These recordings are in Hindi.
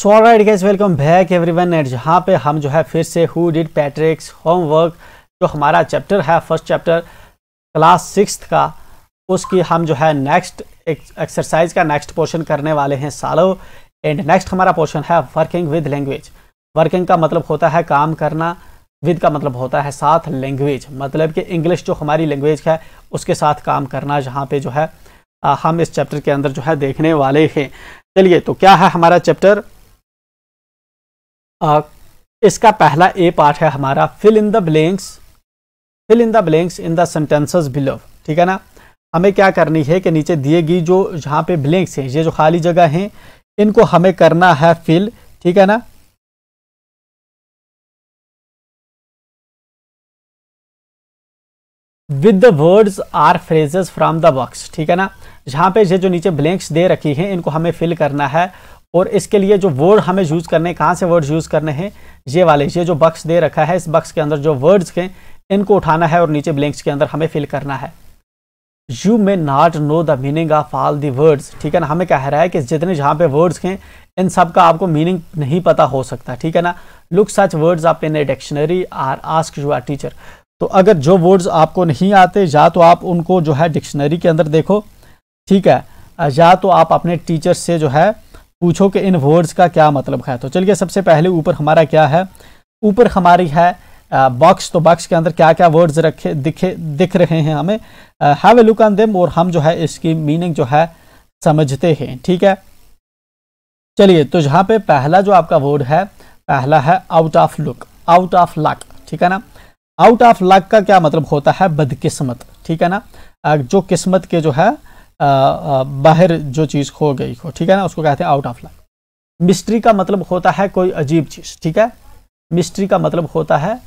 so right guys welcome back everyone and जहाँ पे हम जो है फिर से हु डिड पैट्रिक्स होमवर्क जो हमारा चैप्टर है फर्स्ट चैप्टर क्लास सिक्स का उसकी हम जो है नेक्स्ट एक्सरसाइज का नेक्स्ट पोर्शन करने वाले हैं सालो एंड नेक्स्ट हमारा पोर्शन है वर्किंग विद लैंग्वेज वर्किंग का मतलब होता है काम करना विद का मतलब होता है साथ लैंग्वेज मतलब कि इंग्लिश जो हमारी लैंग्वेज है उसके साथ काम करना जहाँ पर जो है हम इस चैप्टर के अंदर जो है देखने वाले हैं चलिए तो क्या है हमारा चैप्टर इसका पहला ए पार्ट है हमारा fill in the blanks fill in the blanks in the sentences below ठीक है ना हमें क्या करनी है कि नीचे दिए गई जो जहाँ पे ब्लैंक्स हैं ये जो खाली जगह हैं इनको हमें करना है फिल ठीक है ना with the words or phrases from the box ठीक है ना जहाँ पे ये जो नीचे ब्लैंक्स दे रखी हैं इनको हमें फिल करना है और इसके लिए जो वर्ड हमें यूज़ करने कहाँ से वर्ड्स यूज़ करने हैं ये वाले ये जो बक्स दे रखा है इस बक्स के अंदर जो वर्ड्स हैं इनको उठाना है और नीचे ब्लैंक्स के अंदर हमें फिल करना है you may not know the meaning of all the words ठीक है ना हमें कह रहा है कि जितने जहाँ पे वर्ड्स हैं इन सब का आपको मीनिंग नहीं पता हो सकता ठीक है ना look such words up in a dictionary or ask your teacher तो अगर जो वर्ड्स आपको नहीं आते या तो आप उनको जो है डिक्शनरी के अंदर देखो ठीक है या तो आप अपने टीचर से जो है पूछो कि इन वर्ड्स का क्या मतलब है तो चलिए सबसे पहले ऊपर हमारा क्या है ऊपर हमारी है बॉक्स तो बॉक्स के अंदर क्या क्या वर्ड्स रखे दिखे दिख रहे हैं हमें have a look on them और हम जो है इसकी मीनिंग जो है समझते हैं ठीक है चलिए तो यहाँ पे पहला जो आपका वर्ड है पहला है out of look out of luck ठीक है ना आउट ऑफ लक का क्या मतलब होता है बदकिस्मत ठीक है ना जो किस्मत के जो है बाहर जो चीज़ खो गई हो ठीक है ना उसको कहते हैं आउट ऑफ लाइन मिस्ट्री का मतलब होता है कोई अजीब चीज़ ठीक है मिस्ट्री का मतलब होता है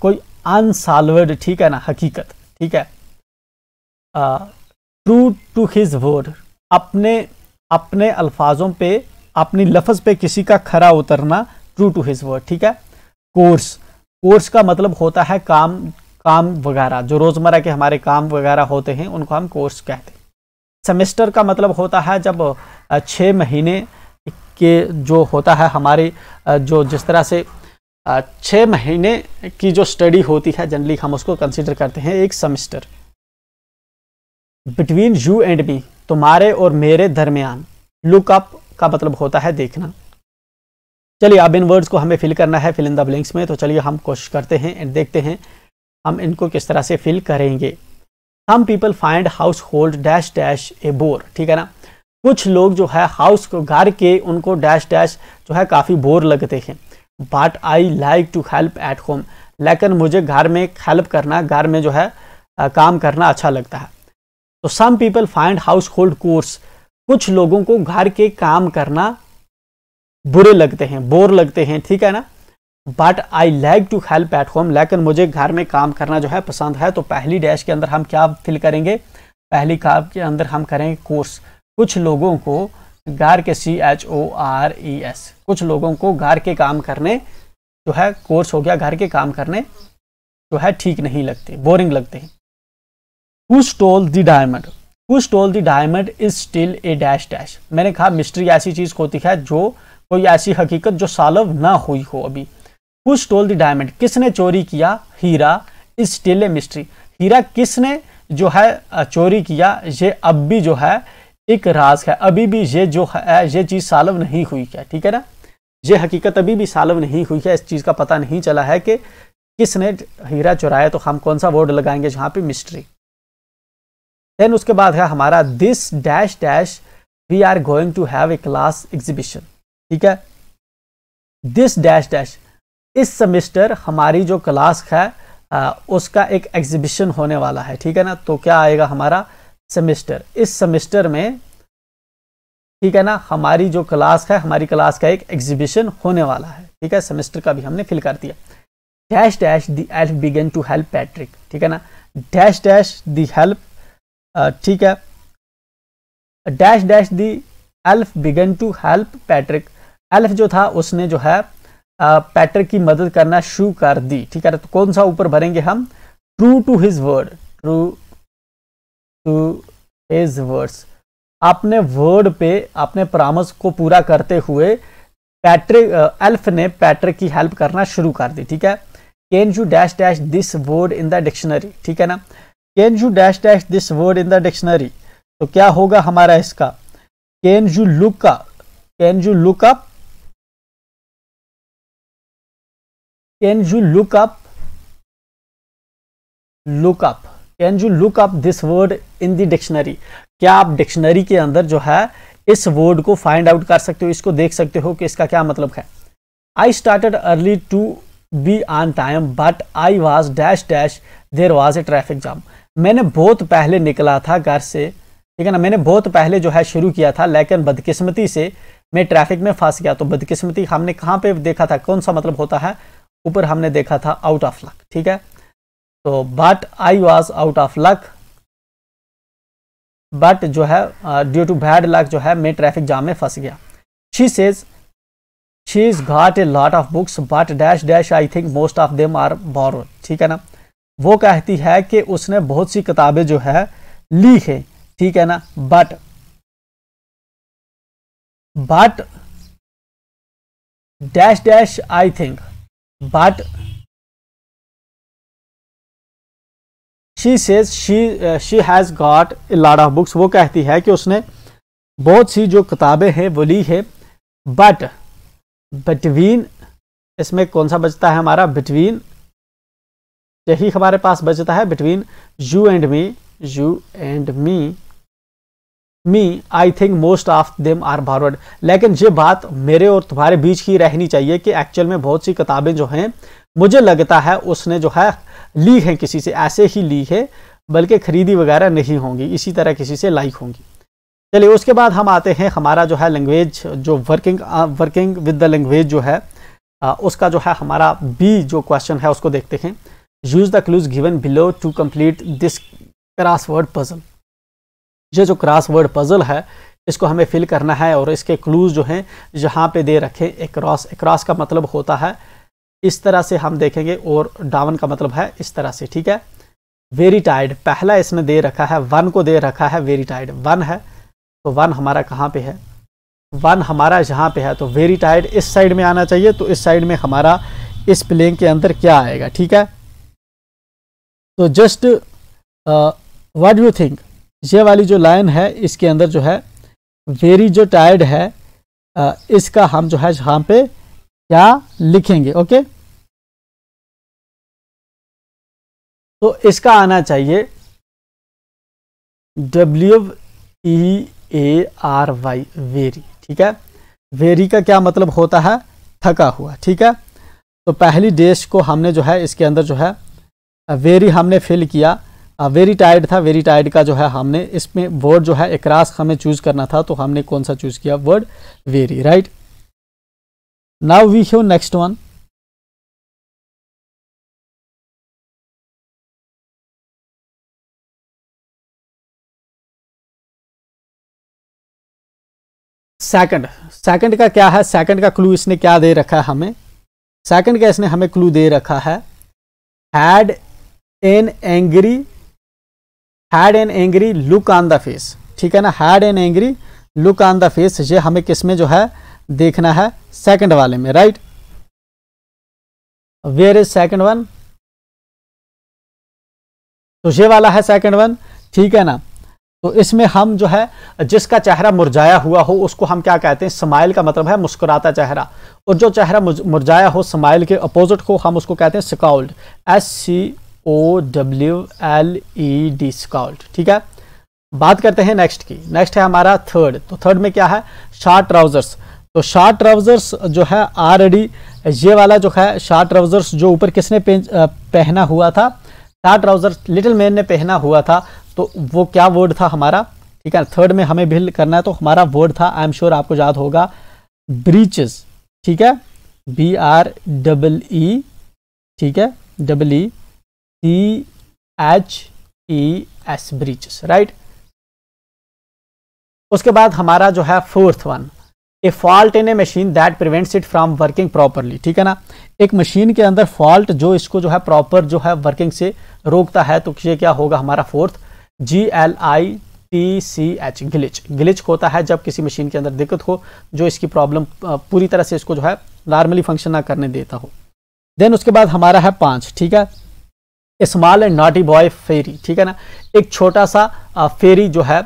कोई अनसॉल्वड ठीक है ना हकीकत ठीक है ट्रू टू हिज वर्ड अपने अपने अल्फाजों पे अपनी लफज पे किसी का खरा उतरना ट्रू टू हिज वर्ड ठीक है कोर्स कोर्स का मतलब होता है काम काम वगैरह जो रोज़मर्रा के हमारे काम वगैरह होते हैं उनको हम कोर्स कहते हैं सेमेस्टर का मतलब होता है जब छः महीने के जो होता है हमारे जो जिस तरह से छः महीने की जो स्टडी होती है जनरली हम उसको कंसिडर करते हैं एक semester between you and me तुम्हारे और मेरे दरमियान लुकअप का मतलब होता है देखना चलिए अब इन वर्ड्स को हमें फिल करना है फिल इन द ब्लिंक्स में तो चलिए हम कोशिश करते हैं एंड देखते हैं हम इनको किस तरह से फिल करेंगे some people find household dash dash a bore ठीक है ना कुछ लोग जो है हाउस को घर के उनको डैश डैश जो है काफ़ी बोर लगते हैं but I like to help at home लेकिन मुझे घर में हेल्प करना घर में जो है आ, काम करना अच्छा लगता है तो some people find household chores कुछ लोगों को घर के काम करना बुरे लगते हैं बोर लगते हैं ठीक है ना but I like to help at home लेकिन मुझे घर में काम करना जो है पसंद है तो पहली डैश के अंदर हम क्या फिल करेंगे पहली काम के अंदर हम करेंगे कोर्स कुछ लोगों को घर के C H O R E S कुछ लोगों को घर के काम करने जो है कोर्स हो गया घर के काम करने जो है ठीक नहीं लगते बोरिंग लगते हैं who stole the diamond who stole the diamond is still a dash dash मैंने कहा मिस्ट्री ऐसी चीज़ होती है जो कोई ऐसी हकीकत जो सॉल्व ना हुई हो अभी हु स्टोल द डायमंड किसने चोरी किया हीरा इस स्टिल ए मिस्ट्री हीरा किसने जो है चोरी किया ये अब भी जो है एक राज है अभी भी ये जो है ये चीज़ सालव नहीं हुई क्या ठीक है ना ये हकीकत अभी भी सालव नहीं हुई है इस चीज़ का पता नहीं चला है कि किसने हीरा चुराया तो हम कौन सा वर्ड लगाएंगे जहाँ पे मिस्ट्री देन उसके बाद है हमारा this dash dash we are going to have a class exhibition ठीक है दिस डैश डैश इस सेमिस्टर हमारी जो क्लास है आ, उसका एक एग्जीबिशन होने वाला है ठीक है ना तो क्या आएगा हमारा सेमिस्टर इस सेमिस्टर में ठीक है ना हमारी जो क्लास है हमारी क्लास का एक एग्जीबिशन होने वाला है ठीक है सेमिस्टर का भी हमने फिल कर दिया dash dash the elf began to help Patrick ठीक है ना डैश डैश दी हेल्प ठीक है dash dash the elf began to help Patrick elf जो था उसने जो है पैटर की मदद करना शुरू कर दी ठीक है तो कौन सा ऊपर भरेंगे हम true to his word true to his words अपने वर्ड पे अपने परामर्श को पूरा करते हुए पैट्रिक एल्फ ने पैट्रिक की हेल्प करना शुरू कर दी ठीक है can you dash dash this word in the dictionary ठीक है ना can you dash dash this word in the dictionary तो क्या होगा हमारा इसका can you look can you look up can you look up look up can you look up this word in the dictionary क्या आप डिक्शनरी के अंदर जो है इस वर्ड को फाइंड आउट कर सकते हो इसको देख सकते हो कि इसका क्या मतलब है I started early to be on time but I was dash dash there was a traffic jam मैंने बहुत पहले निकला था घर से ठीक है ना मैंने बहुत पहले जो है शुरू किया था लेकिन बदकिस्मती से मैं ट्रैफिक में फंस गया तो बदकिस्मती हमने कहाँ पे देखा था कौन सा मतलब होता है ऊपर हमने देखा था आउट ऑफ लक ठीक है तो but I was out of luck but जो है ड्यू टू बैड लक जो है मैं ट्रैफिक जाम में फंस गया she says she is got a lot of books but dash dash I think most of them are bore ठीक है ना वो कहती है कि उसने बहुत सी किताबें जो है ली है ठीक है ना but but dash dash I think but she says she has got a lot of books वो कहती है कि उसने बहुत सी जो किताबें हैं वो ली है बट बिटवीन इसमें कौन सा बचता है हमारा बिटवीन यही हमारे पास बचता है between you and me you and me me I think most of them are भारवर्ड लेकिन ये बात मेरे और तुम्हारे बीच ही रहनी चाहिए कि एक्चुअल में बहुत सी किताबें जो हैं मुझे लगता है उसने जो है ली हैं किसी से ऐसे ही ली है बल्कि खरीदी वगैरह नहीं होंगी इसी तरह किसी से लाइक होंगी चलिए उसके बाद हम आते हैं हमारा जो है लैंग्वेज जो working working with the language जो है उसका जो है हमारा बी जो क्वेश्चन है उसको देखते हैं use the clues given below to complete this crossword puzzle ये जो क्रॉस वर्ड पजल है इसको हमें फिल करना है और इसके क्लूज जो हैं जहाँ पे दे रखे एक क्रॉस का मतलब होता है इस तरह से हम देखेंगे और डावन का मतलब है इस तरह से ठीक है वेरी टाइड पहला इसमें दे रखा है वन को दे रखा है वेरी टाइड वन है तो वन हमारा कहाँ पे है वन हमारा यहाँ पे है तो वेरी टाइड इस साइड में आना चाहिए तो इस साइड में हमारा इस प्लेन के अंदर क्या आएगा ठीक है तो जस्ट व्हाट यू थिंक ये वाली जो लाइन है इसके अंदर जो है वेरी जो टायर्ड है इसका हम जो है यहाँ पे क्या लिखेंगे ओके तो इसका आना चाहिए W E A R Y weary ठीक है वेरी का क्या मतलब होता है थका हुआ ठीक है तो पहली डेश को हमने जो है इसके अंदर जो है वेरी हमने फिल किया वेरी टायर्ड था वेरी टायर्ड का जो है हमने इसमें वर्ड जो है एकरास हमें चूज करना था तो हमने कौन सा चूज किया word weary right now we have next one second second का क्या है सेकंड का क्लू इसने क्या दे रखा है हमें सेकंड का इसने हमें क्लू दे रखा है had an angry had an angry look on the face ठीक है ना had an angry look on the face ये हमें किस में जो है देखना है सेकंड वाले में right where is second one तो ये वाला है सेकंड वन ठीक है ना तो इसमें हम जो है जिसका चेहरा मुरझाया हुआ हो उसको हम क्या कहते हैं स्माइल का मतलब है मुस्कुराता चेहरा और जो चेहरा मुरझाया हो स्माइल के अपोजिट को हम उसको कहते हैं scowled S C O W L E D discount ठीक है बात करते हैं नेक्स्ट की नेक्स्ट है हमारा थर्ड तो थर्ड में क्या है शार्ट ट्राउजर्स तो शार्ट ट्राउजर्स जो है आरडी ये वाला जो है शार्ट ट्राउजर्स जो ऊपर किसने पहना हुआ था शार्ट ट्राउजर्स लिटिल मैन ने पहना हुआ था तो वो क्या वर्ड था हमारा ठीक है थर्ड में हमें बिल करना है तो हमारा वर्ड था आई एम श्योर आपको याद होगा ब्रीचेस ठीक है बी आर डबल ई ठीक है double E e C H E S breaches right उसके बाद हमारा जो है fourth one a fault in a machine that prevents it from working properly ठीक है ना एक मशीन के अंदर फॉल्ट जो इसको जो है प्रॉपर जो है वर्किंग से रोकता है तो ये क्या होगा हमारा fourth G L I T C H glitch glitch होता है जब किसी मशीन के अंदर दिक्कत हो जो इसकी प्रॉब्लम पूरी तरह से इसको जो है नॉर्मली फंक्शन ना करने देता हो देन उसके बाद हमारा है पाँच ठीक है small and naughty boy fairy ठीक है ना एक छोटा सा फेरी जो है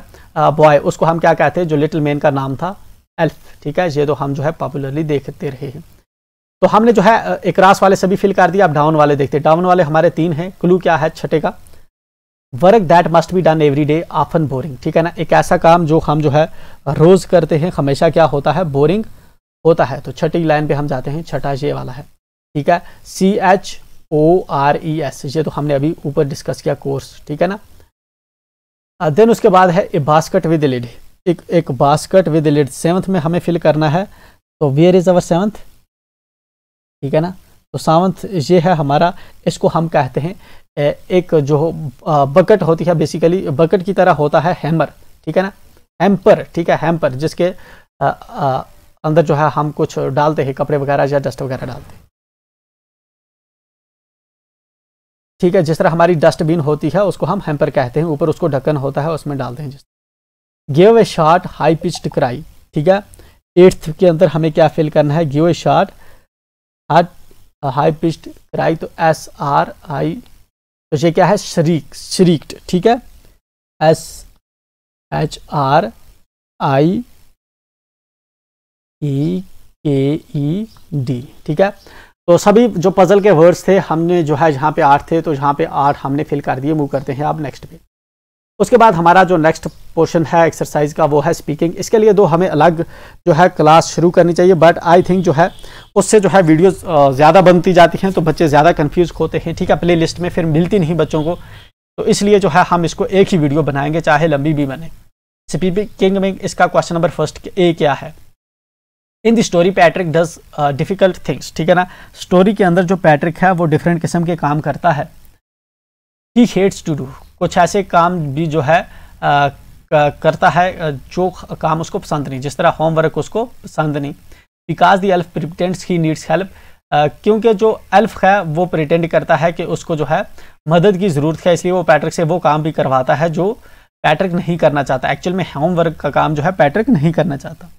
बॉय उसको हम क्या कहते हैं जो लिटिल मैन का नाम था एल्फ ठीक है ये तो हम जो है पॉपुलरली देखते रहे हैं तो हमने जो है एक रास वाले सभी फिल कर दिया अब डाउन वाले देखते हैं डाउन वाले हमारे तीन हैं क्लू क्या है छठे का work that must be done every day often boring ठीक है ना एक ऐसा काम जो हम जो है रोज करते हैं हमेशा क्या होता है बोरिंग होता है तो छठी लाइन पे हम जाते हैं छठा ये वाला है ठीक है C H O R E S ये तो हमने अभी ऊपर डिस्कस किया कोर्स ठीक है ना देन uh, उसके बाद है ए बास्कट विद लिड एक एक बास्कट विद लिड सेवंथ में हमें फिल करना है तो वेयर इज अवर सेवंथ ठीक है ना तो सावंथ ये है हमारा इसको हम कहते हैं एक जो बकेट uh, होती है बेसिकली बकेट की तरह होता है हैमर ठीक है ना हैम्पर ठीक है हैम्पर जिसके आ, uh, आ, अंदर जो है हम कुछ डालते हैं कपड़े वगैरह या डस्ट वगैरह डालते हैं ठीक है जिस तरह हमारी डस्टबिन होती है उसको हम हैम्पर कहते हैं ऊपर उसको ढक्कन होता है उसमें डालते हैं जिस give a short high pitched cry ठीक है एट्थ के अंदर हमें क्या फील करना है give a short heart high pitched cry तो एस आर आई तो ये क्या है श्रीक श्रीक्ट ठीक है S H R I E K E D ठीक है तो सभी जो पजल के वर्ड्स थे हमने जो है जहाँ पे आठ थे तो जहाँ पे आठ हमने फिल कर दिए मूव करते हैं आप नेक्स्ट पे उसके बाद हमारा जो नेक्स्ट पोर्शन है एक्सरसाइज का वो है स्पीकिंग इसके लिए दो हमें अलग जो है क्लास शुरू करनी चाहिए बट आई थिंक जो है उससे जो है वीडियोस ज़्यादा बनती जाती हैं तो बच्चे ज़्यादा कंफ्यूज होते हैं ठीक है प्ले लिस्ट में फिर मिलती नहीं बच्चों को तो इसलिए जो है हम इसको एक ही वीडियो बनाएंगे चाहे लंबी भी बने स्पीकिंग में इसका क्वेश्चन नंबर फर्स्ट ए क्या है in the story Patrick does difficult things ठीक है ना स्टोरी के अंदर जो पैट्रिक है वो डिफरेंट किस्म के काम करता है ही हेट्स टू डू कुछ ऐसे काम भी जो है आ, करता है जो काम उसको पसंद नहीं जिस तरह होमवर्क उसको पसंद नहीं because the elf pretends he needs help क्योंकि जो एल्फ है वो प्रिटेंड करता है कि उसको जो है मदद की ज़रूरत है इसलिए वो पैट्रिक से वो काम भी करवाता है जो पैट्रिक नहीं करना चाहता एक्चुअल में होमवर्क का काम जो है पैट्रिक नहीं करना चाहता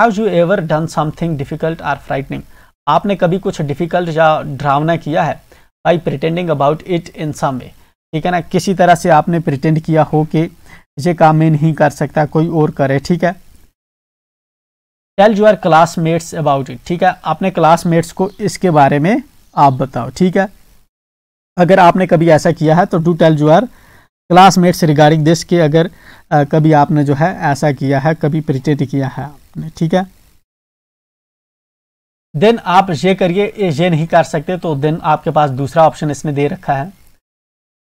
have you ever done something difficult or frightening आपने कभी कुछ डिफिकल्ट या ड्रावना किया है by pretending about it in some way ठीक है ना किसी तरह से आपने प्रिटेंड किया हो कि ये काम मैं नहीं कर सकता कोई और करे ठीक है tell your classmates about it ठीक है अपने क्लासमेट्स को इसके बारे में आप बताओ ठीक है अगर आपने कभी ऐसा किया है तो do tell your classmates regarding this के अगर आ, कभी आपने जो है ऐसा किया है कभी प्रिटेंड किया है ठीक है देन आप ये करिए ये नहीं कर सकते तो देन आपके पास दूसरा ऑप्शन इसमें दे रखा है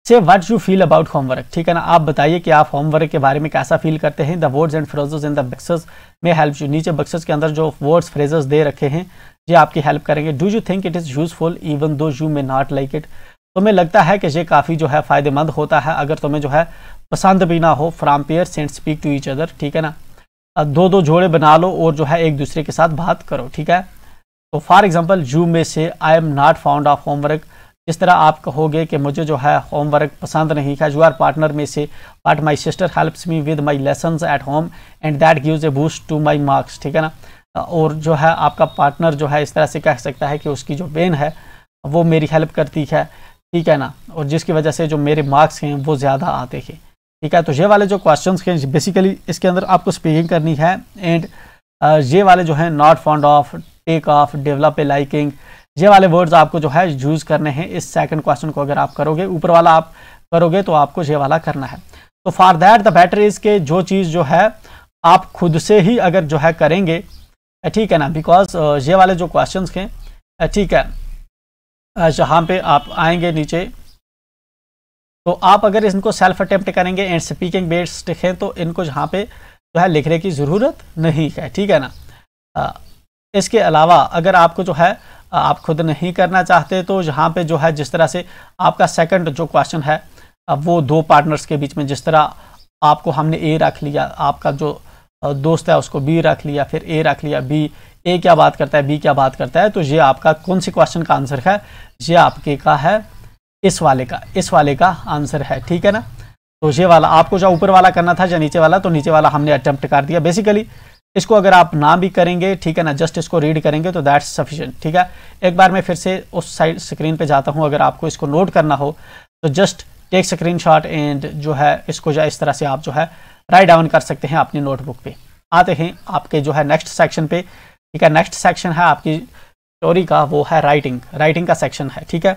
say what you feel about homework ठीक है ना आप बताइए कि आप होमवर्क के बारे में कैसा फील करते हैं the words and phrases in the boxes में हेल्प यू नीचे बक्सेस के अंदर जो वर्ड्स फ्रेजेस दे रखे हैं ये आपकी हेल्प करेंगे do you think it is useful even though you may not like it तुम्हें लगता है कि ये काफ़ी जो है फ़ायदेमंद होता है अगर तुम्हें जो है पसंद भी ना हो form pairs and speak to each other ठीक है ना दो दो जोड़े बना लो और जो है एक दूसरे के साथ बात करो ठीक है तो फॉर एग्जांपल यू में से I am not fond of homework जिस तरह आप कहोगे कि मुझे जो है होमवर्क पसंद नहीं था यू आर पार्टनर में से but my sister helps me with my lesson at home and that gives a boost to my marks ठीक है ना और जो है आपका पार्टनर जो है इस तरह से कह सकता है कि उसकी जो बेन है वो मेरी हेल्प करती है ठीक है ना और जिसकी वजह से जो मेरे मार्क्स हैं वो ज़्यादा आते हैं ठीक है तो ये वाले जो क्वेश्चन हैं बेसिकली इसके अंदर आपको स्पीकिंग करनी है एंड ये वाले जो है not fond of take off develop a liking ये वाले वर्ड्स आपको जो है यूज़ करने हैं इस सेकंड क्वेश्चन को अगर आप करोगे ऊपर वाला आप करोगे तो आपको ये वाला करना है तो for that the better is के जो चीज़ जो है आप खुद से ही अगर जो है करेंगे ठीक है ना बिकॉज ये वाले जो क्वेश्चन हैं ठीक है जहाँ पे आप आएंगे नीचे तो आप अगर इनको सेल्फ अटेम्प्ट करेंगे एंड स्पीकिंग बेस्ड लिखें तो इनको यहाँ पे जो है लिखने की ज़रूरत नहीं है ठीक है ना इसके अलावा अगर आपको जो है आप खुद नहीं करना चाहते तो यहाँ पे जो है जिस तरह से आपका सेकंड जो क्वेश्चन है वो दो पार्टनर्स के बीच में जिस तरह आपको हमने ए रख लिया आपका जो दोस्त है उसको बी रख लिया फिर ए रख लिया बी ए क्या बात करता है बी क्या बात करता है तो ये आपका कौन से क्वेश्चन का आंसर है ये आपके का है इस वाले का इस वाले का आंसर है ठीक है ना तो ये वाला आपको जो ऊपर वाला करना था या नीचे वाला तो नीचे वाला हमने अटेम्प्ट कर दिया बेसिकली इसको अगर आप ना भी करेंगे ठीक है ना जस्ट इसको रीड करेंगे तो दैट्स सफिशेंट ठीक है एक बार मैं फिर से उस साइड स्क्रीन पे जाता हूँ अगर आपको इसको नोट करना हो तो just take screenshot and जो है इसको जो इस तरह से आप जो है राइट डाउन कर सकते हैं अपनी नोटबुक पे आते हैं आपके जो है नेक्स्ट सेक्शन पे ठीक है नेक्स्ट सेक्शन है आपकी स्टोरी का वो है राइटिंग राइटिंग का सेक्शन है ठीक है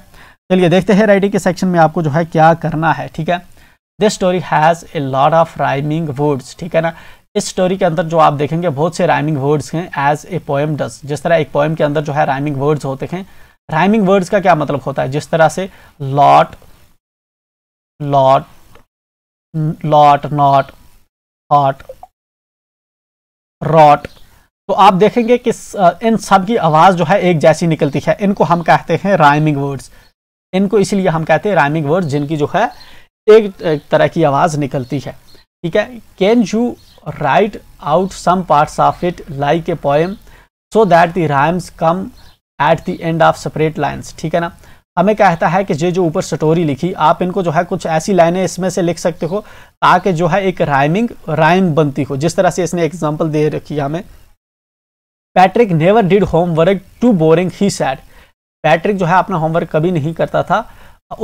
चलिए देखते हैं राइटिंग के सेक्शन में आपको जो है क्या करना है ठीक है this story has a lot of rhyming words ठीक है ना इस स्टोरी के अंदर जो आप देखेंगे बहुत से राइमिंग वर्ड्स हैं एज ए पोएम डस जिस तरह एक पोएम के अंदर जो है राइमिंग वर्ड्स होते हैं राइमिंग वर्ड्स का क्या मतलब होता है जिस तरह से lot lot lot not hot rot तो आप देखेंगे कि इन सब की आवाज़ जो है एक जैसी निकलती है इनको हम कहते हैं राइमिंग वर्ड्स इनको इसीलिए हम कहते हैं राइमिंग वर्ड जिनकी जो है एक, तरह की आवाज़ निकलती है ठीक है can you write out some parts of it like a poem so that the rhymes come at the end of separate lines ठीक है ना हमें कहता है कि ये जो ऊपर स्टोरी लिखी आप इनको जो है कुछ ऐसी लाइनें इसमें से लिख सकते हो ताकि जो है एक राइमिंग राइम बनती हो जिस तरह से इसने एग्जाम्पल दे रखी है हमें Patrick never did homework too boring he said Patrick जो है अपना होमवर्क कभी नहीं करता था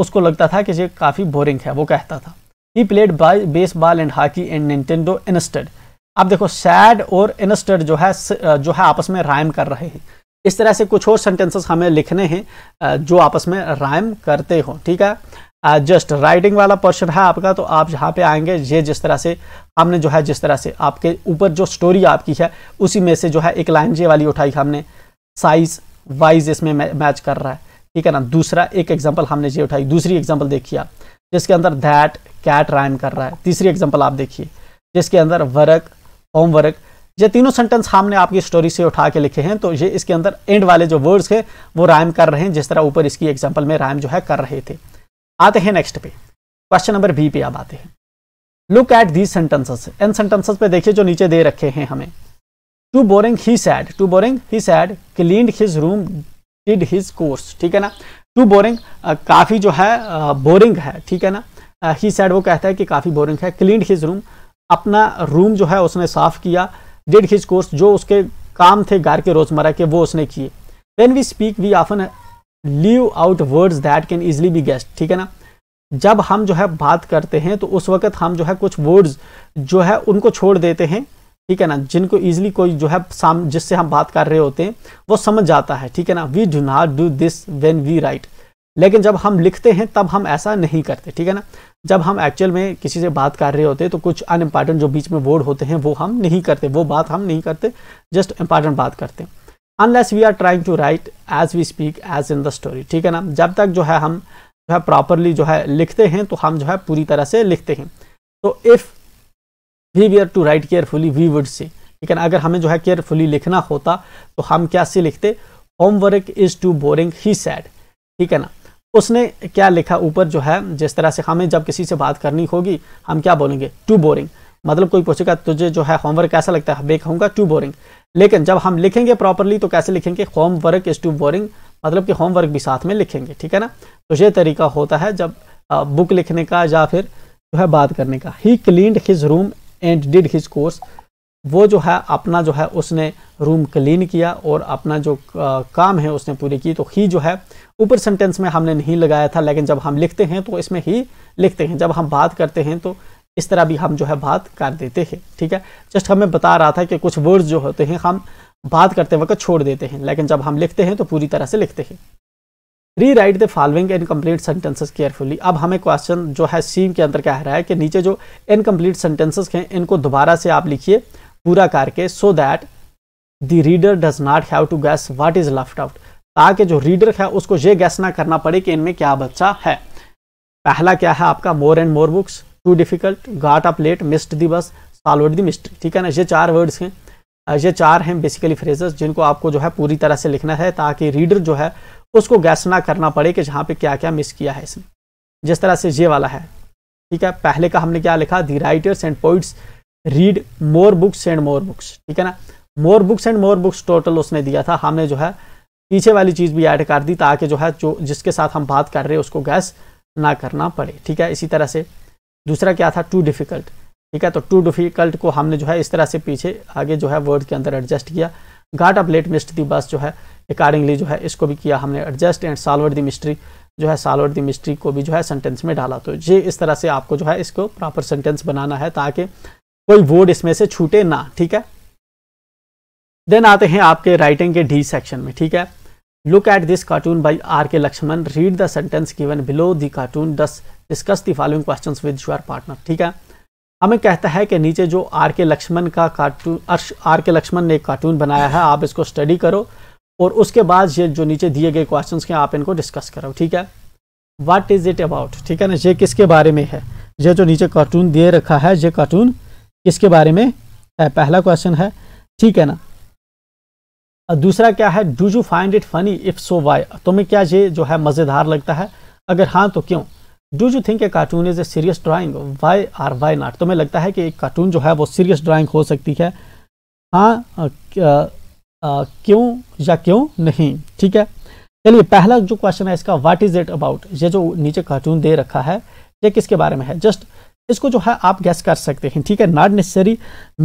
उसको लगता था कि ये काफ़ी बोरिंग है वो कहता था he played baseball and hockey and Nintendo instead अब देखो सैड और इनस्टेड जो है जो है आपस में राइम कर रहे हैं इस तरह से कुछ और सेंटेंसेस हमें लिखने हैं जो आपस में राइम करते हो ठीक है जस्ट राइटिंग वाला पर्सन है आपका तो आप जहाँ पे आएंगे ये जिस तरह से हमने जो है जिस तरह से आपके ऊपर जो स्टोरी आपकी है उसी में से जो है एक लाइन जे वाली उठाई हमने साइज वाइज इसमें मैच कर रहा है ठीक है ना दूसरा एक एग्जाम्पल हमने ये उठाई दूसरी एग्जाम्पल देखिए आप जिसके अंदर दैट कैट राइम कर रहा है तीसरी एग्जाम्पल आप देखिए जिसके अंदर वर्क होमवर्क ये तीनों सेंटेंस हमने आपकी स्टोरी से उठा के लिखे हैं तो ये इसके अंदर एंड वाले जो वर्ड्स हैं वो राइम कर रहे हैं जिस तरह ऊपर इसकी एग्जाम्पल में राइम जो है कर रहे थे आते हैं नेक्स्ट पे क्वेश्चन नंबर बी पे आप आते हैं लुक एट दीज सेंटेंसेस इन सेंटेंसेस पे देखिए जो नीचे दे रखे हैं हमें too boring he said too boring he said clean his room did his course ठीक है ना टू बोरिंग काफ़ी जो है बोरिंग uh, है ठीक है ना ही uh, सैड वो कहता है कि काफ़ी बोरिंग है क्लीन हिज रूम अपना रूम जो है उसने साफ किया डिड हिज कोर्स जो उसके काम थे घर के रोज़मर्रा के वो उसने किए then we speak we often leave out words that can easily be guessed ठीक है ना जब हम जो है बात करते हैं तो उस वक्त हम जो है कुछ वर्ड्स जो है उनको छोड़ देते हैं ठीक है ना जिनको इजिली कोई जो है साम जिससे हम बात कर रहे होते हैं वो समझ जाता है ठीक है ना we do not do this when we write लेकिन जब हम लिखते हैं तब हम ऐसा नहीं करते ठीक है ना जब हम एक्चुअल में किसी से बात कर रहे होते हैं तो कुछ अनइम्पॉर्टेंट जो बीच में वर्ड होते हैं वो हम नहीं करते वो बात हम नहीं करते जस्ट इम्पॉर्टेंट बात करते हैं unless we are trying to write as we speak as in the story ठीक है ना जब तक जो है हम जो है प्रॉपरली जो है लिखते हैं तो हम जो है पूरी तरह से लिखते हैं तो if we were to write carefully we would say ठीक है ना अगर हमें जो है केयरफुली लिखना होता तो हम क्या से लिखते homework is too boring he said ठीक है ना उसने क्या लिखा ऊपर जो है जिस तरह से हमें जब किसी से बात करनी होगी हम क्या बोलेंगे टू बोरिंग मतलब कोई पूछेगा तुझे जो है होमवर्क कैसा लगता है मैं कहूँगा टू बोरिंग लेकिन जब हम लिखेंगे प्रॉपरली तो कैसे लिखेंगे होमवर्क इज टू बोरिंग मतलब कि होमवर्क भी साथ में लिखेंगे ठीक है ना तो ये तरीका होता है जब बुक लिखने का या फिर जो है बात करने का he clean his room and did his course वो जो है अपना जो है उसने रूम क्लीन किया और अपना जो काम है उसने पूरी की तो ही जो है ऊपर सेंटेंस में हमने नहीं लगाया था लेकिन जब हम लिखते हैं तो इसमें ही लिखते हैं जब हम बात करते हैं तो इस तरह भी हम जो है बात कर देते हैं ठीक है जस्ट हमें बता रहा था कि कुछ वर्ड्स जो होते हैं हम बात करते वक्त छोड़ देते हैं लेकिन जब हम लिखते हैं तो पूरी तरह से लिखते हैं rewrite the following incomplete sentences carefully अब हमें क्वेश्चन जो है सीम के अंदर कह रहा है कि नीचे जो इनकम्प्लीट सेंटेंसेस हैं इनको दोबारा से आप लिखिए पूरा करके so that the reader does not have to guess what is left out ताकि जो रीडर है उसको ये गैस ना करना पड़े कि इनमें क्या बच्चा है पहला क्या है आपका more and more books too difficult got up late missed the bus solve the mystery ठीक है ना ये चार वर्ड्स हैं ये चार हैं बेसिकली फ्रेजेस जिनको आपको जो है पूरी तरह से लिखना है ताकि रीडर जो है उसको गैस ना करना पड़े कि जहाँ पे क्या क्या मिस किया है इसने जिस तरह से ये वाला है ठीक है पहले का हमने क्या लिखा the writers and poets read more books and more books ठीक है ना more books and more books total उसने दिया था हमने जो है पीछे वाली चीज़ भी ऐड कर दी ताकि जो है जो जिसके साथ हम बात कर रहे हैं उसको गैस ना करना पड़े ठीक है इसी तरह से दूसरा क्या था टू डिफ़िकल्ट ठीक है तो टू डिफ़िकल्ट को हमने जो है इस तरह से पीछे आगे जो है वर्ड के अंदर एडजस्ट किया got up late missed the bus जो है अकॉर्डिंगली जो है इसको भी किया हमने adjust and solved the mystery जो है सॉल्वर दी मिस्ट्री को भी जो है सेंटेंस में डाला तो ये इस तरह से आपको जो है इसको प्रॉपर सेंटेंस बनाना है ताकि कोई वर्ड इसमें से छूटे ना ठीक है देन आते हैं आपके राइटिंग के डी सेक्शन में ठीक है look at this cartoon by R K Laxman read the sentence given below the cartoon thus discuss the following question with your partner ठीक है हमें कहता है कि नीचे जो आर के लक्ष्मण का कार्टून अर्श आर के लक्ष्मण ने एक कार्टून बनाया है आप इसको स्टडी करो और उसके बाद ये जो नीचे दिए गए क्वेश्चन के आप इनको डिस्कस करो ठीक है वाट इज़ इट अबाउट ठीक है ना ये किसके बारे में है ये जो नीचे कार्टून दे रखा है ये कार्टून किसके बारे में है पहला क्वेश्चन है ठीक है ना और दूसरा क्या है do you find it funny if so why तुम्हें क्या ये जो है मज़ेदार लगता है अगर हाँ तो क्यों do you think a cartoon is a serious drawing why or why not तुम्हें लगता है कि एक कार्टून जो है वो सीरियस ड्राइंग हो सकती है हाँ क्यों या क्यों नहीं ठीक है चलिए पहला जो क्वेश्चन है इसका व्हाट इज़ इट अबाउट ये जो नीचे कार्टून दे रखा है ये किसके बारे में है जस्ट इसको जो है आप गैस कर सकते हैं ठीक है नॉट नेसेसरी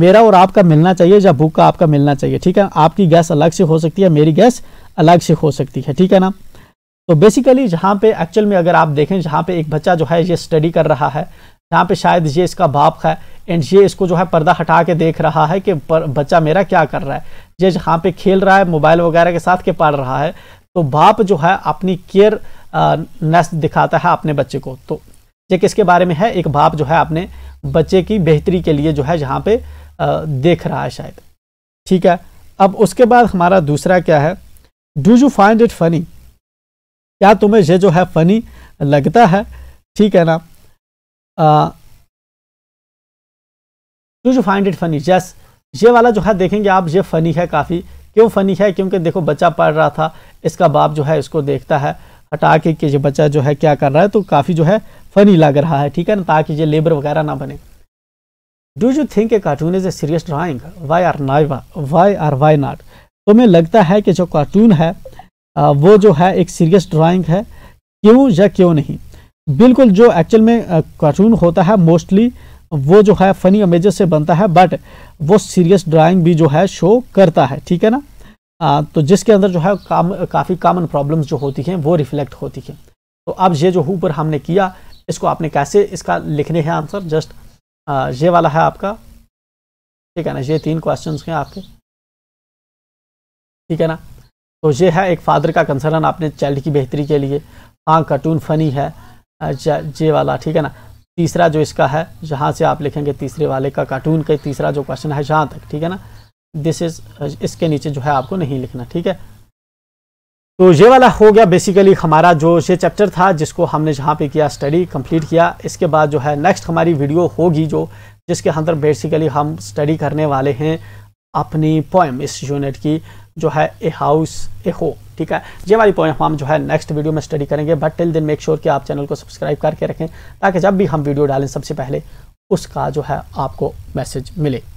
मेरा और आपका मिलना चाहिए या बुक का आपका मिलना चाहिए ठीक है आपकी गैस अलग से हो सकती है मेरी गैस अलग से हो सकती है ठीक है ना तो बेसिकली जहाँ पे एक्चुअल में अगर आप देखें जहाँ पे एक बच्चा जो है ये स्टडी कर रहा है जहाँ पे शायद ये इसका बाप है एंड ये इसको जो है पर्दा हटा के देख रहा है कि पर, बच्चा मेरा क्या कर रहा है ये जहाँ पे खेल रहा है मोबाइल वगैरह के साथ के पढ़ रहा है तो बाप जो है अपनी केयर नेस्ट दिखाता है अपने बच्चे को तो ये किसके बारे में है एक बाप जो है अपने बच्चे की बेहतरी के लिए जो है जहाँ पे देख रहा है शायद ठीक है अब उसके बाद हमारा दूसरा क्या है do you find it funny क्या तुम्हें ये जो है फनी लगता है ठीक है ना do you find it funny yes ये वाला जो है देखेंगे आप ये फनी है काफ़ी क्यों फनी है क्योंकि देखो बच्चा पढ़ रहा था इसका बाप जो है इसको देखता है हटा के कि ये बच्चा जो है क्या कर रहा है तो काफ़ी जो है फनी लग रहा है ठीक है ना ताकि ये लेबर वगैरह ना बने do you think a cartoon is a serious drawing why or नाइवा वाई आर वाई नॉट तुम्हें लगता है कि जो कार्टून है वो जो है एक सीरियस ड्राइंग है क्यों या क्यों नहीं बिल्कुल जो एक्चुअल में कार्टून होता है मोस्टली वो जो है फनी इमेज से बनता है बट वो सीरियस ड्राइंग भी जो है शो करता है ठीक है ना आ, तो जिसके अंदर जो है काम काफ़ी कॉमन प्रॉब्लम्स जो होती हैं वो रिफ्लेक्ट होती हैं तो अब ये जो ऊपर हमने किया इसको आपने कैसे इसका लिखने हैं आंसर जस्ट आ, ये वाला है आपका ठीक है ना ये तीन क्वेश्चंस हैं आपके ठीक है ना तो ये है एक फादर का कंसर्न आपने चाइल्ड की बेहतरी के लिए हाँ कार्टून फनी है जे अच्छा, वाला ठीक है ना तीसरा जो इसका है जहाँ से आप लिखेंगे तीसरे वाले का कार्टून का तीसरा जो क्वेश्चन है जहाँ तक ठीक है ना दिस इज इसके नीचे जो है आपको नहीं लिखना ठीक है तो ये वाला हो गया बेसिकली हमारा जो ये चैप्टर था जिसको हमने जहाँ पे किया स्टडी कंप्लीट किया इसके बाद जो है नेक्स्ट हमारी वीडियो होगी जो जिसके अंदर बेसिकली हम स्टडी करने वाले हैं अपनी पोएम इस यूनिट की जो है ए हाउस ए हो ठीक है ये वाली पॉइंट हम जो है नेक्स्ट वीडियो में स्टडी करेंगे but till then make sure कि आप चैनल को सब्सक्राइब करके रखें ताकि जब भी हम वीडियो डालें सबसे पहले उसका जो है आपको मैसेज मिले